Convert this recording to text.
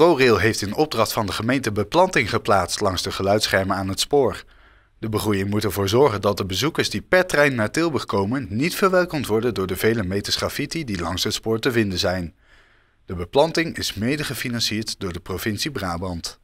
ProRail heeft in opdracht van de gemeente beplanting geplaatst langs de geluidsschermen aan het spoor. De begroeiing moet ervoor zorgen dat de bezoekers die per trein naar Tilburg komen niet verwelkomd worden door de vele meters graffiti die langs het spoor te vinden zijn. De beplanting is mede gefinancierd door de provincie Brabant.